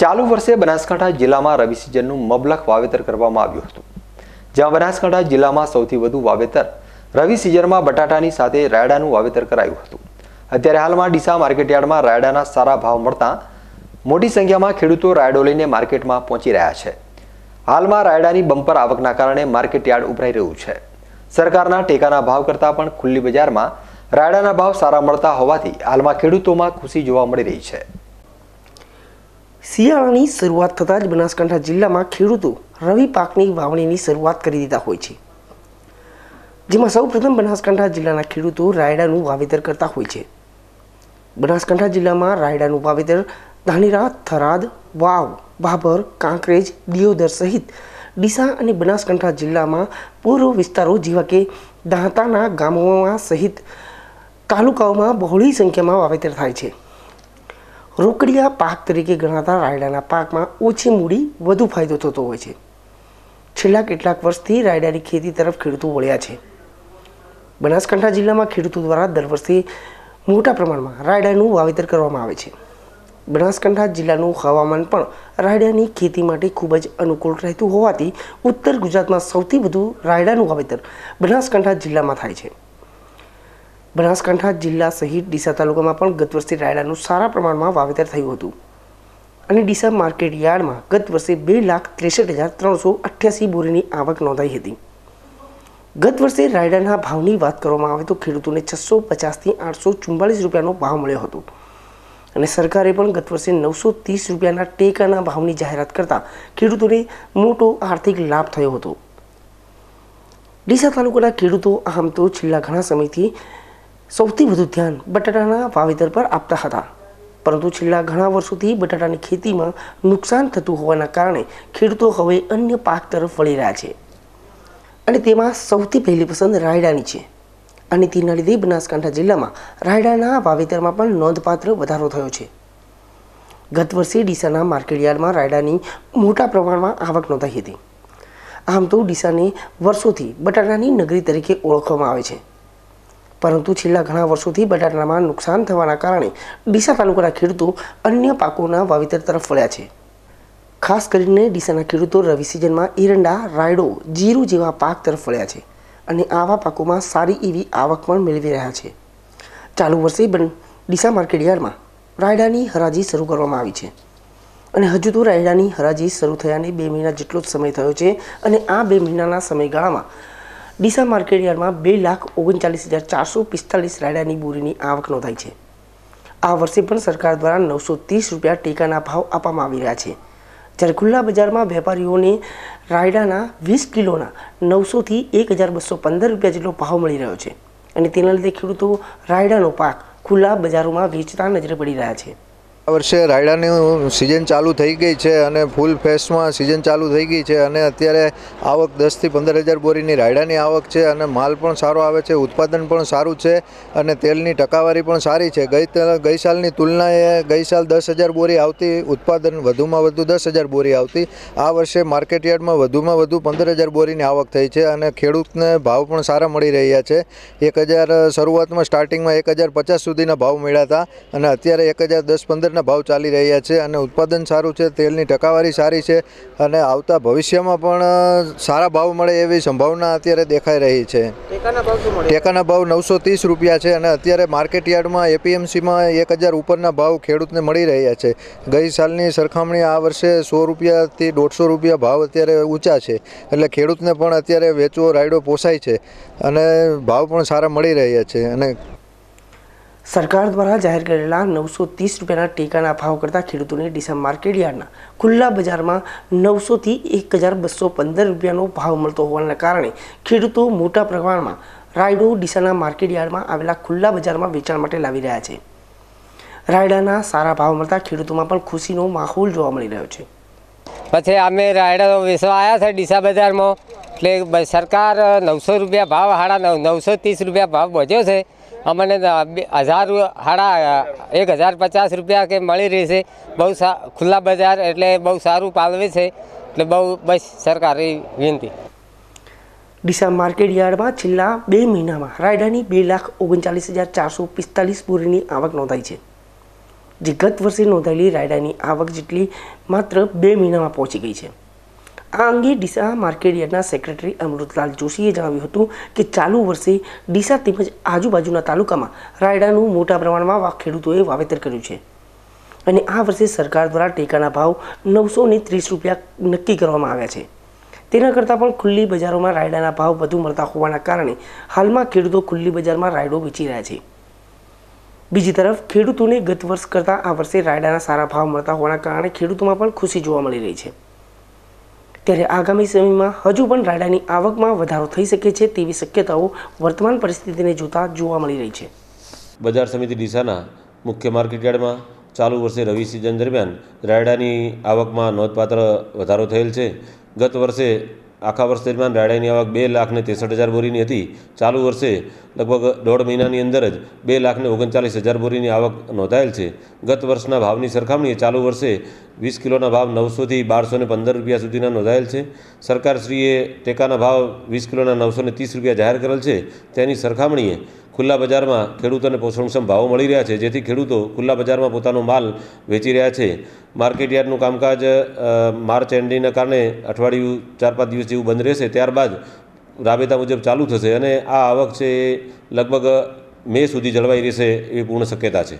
ચાલુ વર્ષે બનાસકાંઠા જિલ્લામાં રવિ સિઝનનું મબલખ વાવેતર કરવામાં આવ્યું હતું જ્યાં બનાસકાંઠા જિલ્લામાં સૌથી વધુ વાવેતર રવિ સિઝનમાં બટાટાની સાથે રાયડાનું વાવેતર કરાયું હતું અત્યારે હાલમાં ડીસા માર્કેટયાર્ડમાં રાયડાના સારા ભાવ મળતા મોટી સંખ્યામાં ખેડૂતો રાયડો લઈને માર્કેટમાં પહોંચી રહ્યા છે હાલમાં રાયડાની બમ્પર આવકના કારણે માર્કેટયાર્ડ ઉભરાઈ રહ્યું છે સરકારના ટેકાના ભાવ કરતાં પણ ખુલ્લી બજારમાં રાયડાના ભાવ સારા મળતા હોવાથી હાલમાં ખેડૂતોમાં ખુશી જોવા મળી રહી છે શિયાળાની શરૂઆત થતાં જ બનાસકાંઠા જિલ્લામાં ખેડૂતો રવિ પાકની વાવણીની શરૂઆત કરી દીધા હોય છે જેમાં સૌપ્રથમ બનાસકાંઠા જિલ્લાના ખેડૂતો રાયડાનું વાવેતર કરતા હોય છે બનાસકાંઠા જિલ્લામાં રાયડાનું વાવેતર ધાનેરા થરાદ વાવ ભાભર કાંકરેજ દિયોદર સહિત ડીસા અને બનાસકાંઠા જિલ્લામાં પૂર્વ વિસ્તારો જેવા કે દાંતાના ગામોમાં સહિત તાલુકાઓમાં બહોળી સંખ્યામાં વાવેતર થાય છે રોકડિયા પાક તરીકે ગણાતા રાયડાના પાકમાં ઓછી મૂડી વધુ ફાયદો થતો હોય છે છેલ્લા કેટલાક વર્ષથી રાયડાની ખેતી તરફ ખેડૂતો વળ્યા છે બનાસકાંઠા જિલ્લામાં ખેડૂતો દ્વારા દર વર્ષે મોટા પ્રમાણમાં રાયડાનું વાવેતર કરવામાં આવે છે બનાસકાંઠા જિલ્લાનું હવામાન પણ રાયડાની ખેતી માટે ખૂબ જ અનુકૂળ રહેતું હોવાથી ઉત્તર ગુજરાતમાં સૌથી વધુ રાયડાનું વાવેતર બનાસકાંઠા જિલ્લામાં થાય છે બનાસકાંઠા જિલ્લા સહિત ડીસા તાલુકામાં પણ ગત વર્ષે રાયડાનું સારા પ્રમાણમાં વાવેતર થયું હતું અને ડીસા માર્કેટ યાર્ડમાં ગત વર્ષે બે લાખ ત્રેસઠ હજાર ત્રણસો અઠ્યાસી બોરીની આવક નોંધાઈ હતી ગત વર્ષે રાયડાના ભાવની વાત કરવામાં આવે તો ખેડૂતોને છસો પચાસથી આઠસો ચુમ્બાળીસ રૂપિયાનો ભાવ મળ્યો હતો અને સરકારે પણ ગત વર્ષે નવસો ત્રીસ રૂપિયાના ટેકાના ભાવની જાહેરાત કરતાં ખેડૂતોને મોટો આર્થિક લાભ થયો હતો ડીસા તાલુકાના ખેડૂતો આમ તો છેલ્લા ઘણા સમયથી સૌથી વધુ ધ્યાન બટાટાના વાવેતર પર આપતા હતા પરંતુ છેલ્લા ઘણા વર્ષોથી બટાટાની ખેતીમાં નુકસાન થતું હોવાના કારણે ખેડૂતો હવે અન્ય પાક તરફ વળી રહ્યા છે અને તેમાં સૌથી પહેલી પસંદ રાયડાની છે અને તેના લીધે બનાસકાંઠા જિલ્લામાં રાયડાના વાવેતરમાં પણ નોંધપાત્ર વધારો થયો છે ગત વર્ષે ડીસાના માર્કેટયાર્ડમાં રાયડાની મોટા પ્રમાણમાં આવક નોંધાઈ હતી આમ તો ડીસાને વર્ષોથી બટાટાની નગરી તરીકે ઓળખવામાં આવે છે પરંતુ છેલ્લા ઘણા વર્ષોથી બટાટામાં નુકસાન થવાના કારણે ડીસા તાલુકાના ખેડૂતો અન્ય પાકોના વાવેતર તરફ વળ્યા છે ખાસ કરીને ડીસાના ખેડૂતો રવિ સિઝનમાં એરંડા રાયડો જીરું જેવા પાક તરફ વળ્યા છે અને આવા પાકોમાં સારી એવી આવક પણ મેળવી રહ્યા છે ચાલુ વર્ષે પણ ડીસા માર્કેટયાર્ડમાં રાયડાની હરાજી શરૂ કરવામાં આવી છે અને હજુ તો રાયડાની હરાજી શરૂ થયાને બે મહિના જેટલો જ સમય થયો છે અને આ બે મહિનાના સમયગાળામાં ડીસા માર્કેટ યાર્ડમાં બે લાખ ઓગણચાલીસ હજાર ચારસો પિસ્તાલીસ રાયડાની બોરીની આવક નોંધાઈ છે આ વર્ષે પણ સરકાર દ્વારા નવસો ત્રીસ રૂપિયા ટેકાના ભાવ આપવામાં આવી રહ્યા છે જ્યારે ખુલ્લા બજારમાં વેપારીઓને રાયડાના વીસ કિલોના નવસોથી એક હજાર બસો પંદર રૂપિયા જેટલો ભાવ મળી રહ્યો છે અને તેના લીધે ખેડૂતો રાયડાનો પાક ખુલ્લા બજારોમાં વેચતા નજરે પડી રહ્યા છે આ વર્ષે રાયડાની સિઝન ચાલુ થઈ ગઈ છે અને ફૂલ ફેસમાં સિઝન ચાલુ થઈ ગઈ છે અને અત્યારે આવક દસથી પંદર હજાર બોરીની રાયડાની આવક છે અને માલ પણ સારો આવે છે ઉત્પાદન પણ સારું છે અને તેલની ટકાવારી પણ સારી છે ગઈ ગઈ સાલની તુલનાએ ગઈ સાલ દસ હજાર બોરી આવતી ઉત્પાદન વધુમાં વધુ દસ હજાર બોરી આવતી આ વર્ષે માર્કેટયાર્ડમાં વધુમાં વધુ પંદર હજાર બોરીની આવક થઈ છે અને ખેડૂતને ભાવ પણ સારા મળી રહ્યા છે એક હજાર શરૂઆતમાં સ્ટાર્ટિંગમાં એક હજાર પચાસ સુધીના ભાવ મળ્યા હતા અને અત્યારે એક હજાર દસ પંદર બજારના ભાવ ચાલી રહ્યા છે અને ઉત્પાદન સારું છે તેલની ટકાવારી સારી છે અને આવતા ભવિષ્યમાં પણ સારા ભાવ મળે એવી સંભાવના અત્યારે દેખાઈ રહી છે ટેકાના ભાવ નવસો ત્રીસ રૂપિયા છે અને અત્યારે માર્કેટ યાર્ડમાં એપીએમસીમાં એક હજાર ઉપરના ભાવ ખેડૂતને મળી રહ્યા છે ગઈ સાલની સરખામણી આ વર્ષે સો રૂપિયાથી દોઢસો રૂપિયા ભાવ અત્યારે ઊંચા છે એટલે ખેડૂતને પણ અત્યારે વેચવો રાયડો પોસાય છે અને ભાવ પણ સારા મળી રહ્યા છે અને સરકાર દ્વારા જાહેર કરેલા નવસો ત્રીસ રૂપિયાના ટેકાના ભાવ કરતાં ખેડૂતોને ડીસા માર્કેટ યાર્ડના ખુલ્લા બજારમાં નવસોથી એક હજાર બસો પંદર રૂપિયાનો ભાવ મળતો હોવાના કારણે ખેડૂતો મોટા પ્રમાણમાં રાયડો ડીસાના માર્કેટ યાર્ડમાં આવેલા ખુલ્લા બજારમાં વેચાણ માટે લાવી રહ્યા છે રાયડાના સારા ભાવ મળતા ખેડૂતોમાં પણ ખુશીનો માહોલ જોવા મળી રહ્યો છે પછી અમે રાયડા વેચવા આવ્યા છે ડીસા બજારમાં એટલે સરકાર નવસો રૂપિયા ભાવ હાડા નવસો ત્રીસ રૂપિયા ભાવ બચ્યો છે અમને હજાર સાડા એક હજાર પચાસ રૂપિયા કે મળી રહી છે બહુ ખુલ્લા બજાર એટલે બહુ સારું પાલવે છે એટલે બહુ બસ સરકારી વિનંતી ડીસા માર્કેટયાર્ડમાં છેલ્લા બે મહિનામાં રાયડાની બે લાખ ઓગણચાલીસ હજાર ચારસો પિસ્તાલીસ બોરીની આવક નોંધાઈ છે જે ગત વર્ષે નોંધાયેલી રાયડાની આવક જેટલી માત્ર બે મહિનામાં પહોંચી ગઈ છે આ અંગે ડીસા માર્કેટ યાર્ડના સેક્રેટરી અમૃતલાલ જોશીએ જણાવ્યું હતું કે ચાલુ વર્ષે ડીસા તેમજ આજુબાજુના તાલુકામાં રાયડાનું મોટા પ્રમાણમાં ખેડૂતોએ વાવેતર કર્યું છે અને આ વર્ષે સરકાર દ્વારા ટેકાના ભાવ નવસો ને ત્રીસ રૂપિયા નક્કી કરવામાં આવ્યા છે તેના કરતાં પણ ખુલ્લી બજારોમાં રાયડાના ભાવ વધુ મળતા હોવાના કારણે હાલમાં ખેડૂતો ખુલ્લી બજારમાં રાયડો વેચી રહ્યા છે બીજી તરફ ખેડૂતોને ગત વર્ષ કરતાં આ વર્ષે રાયડાના સારા ભાવ મળતા હોવાના કારણે ખેડૂતોમાં પણ ખુશી જોવા મળી રહી છે ત્યારે આગામી સમયમાં હજુ પણ રાયડાની આવકમાં વધારો થઈ શકે છે તેવી શક્યતાઓ વર્તમાન પરિસ્થિતિને જોતા જોવા મળી રહી છે બજાર સમિતિ ડીસાના મુખ્ય માર્કેટયાર્ડમાં ચાલુ વર્ષે રવિ સિઝન દરમિયાન રાયડાની આવકમાં નોંધપાત્ર વધારો થયેલ છે ગત વર્ષે આખા વર્ષ દરમિયાન રાયડાની આવક બે લાખને ત્રેસઠ હજાર બોરીની હતી ચાલુ વર્ષે લગભગ દોઢ મહિનાની અંદર જ બે લાખને ઓગણચાલીસ હજાર બોરીની આવક નોંધાયેલ છે ગત વર્ષના ભાવની સરખામણીએ ચાલુ વર્ષે વીસ કિલોના ભાવ નવસોથી બારસો ને પંદર રૂપિયા સુધીના નોંધાયેલ છે સરકારશ્રીએ ટેકાના ભાવ વીસ કિલોના નવસો ત્રીસ રૂપિયા જાહેર કરેલ છે તેની સરખામણીએ ખુલ્લા બજારમાં ખેડૂતોને પોષણક્ષમ ભાવો મળી રહ્યા છે જેથી ખેડૂતો ખુલ્લા બજારમાં પોતાનો માલ વેચી રહ્યા છે માર્કેટયાર્ડનું કામકાજ માર્ચ એન્ડિંગના કારણે અઠવાડિયું ચાર પાંચ દિવસ જેવું બંધ રહેશે ત્યારબાદ રાબેતા મુજબ ચાલુ થશે અને આ આવક છે એ લગભગ મે સુધી જળવાઈ રહેશે એવી પૂર્ણ શક્યતા છે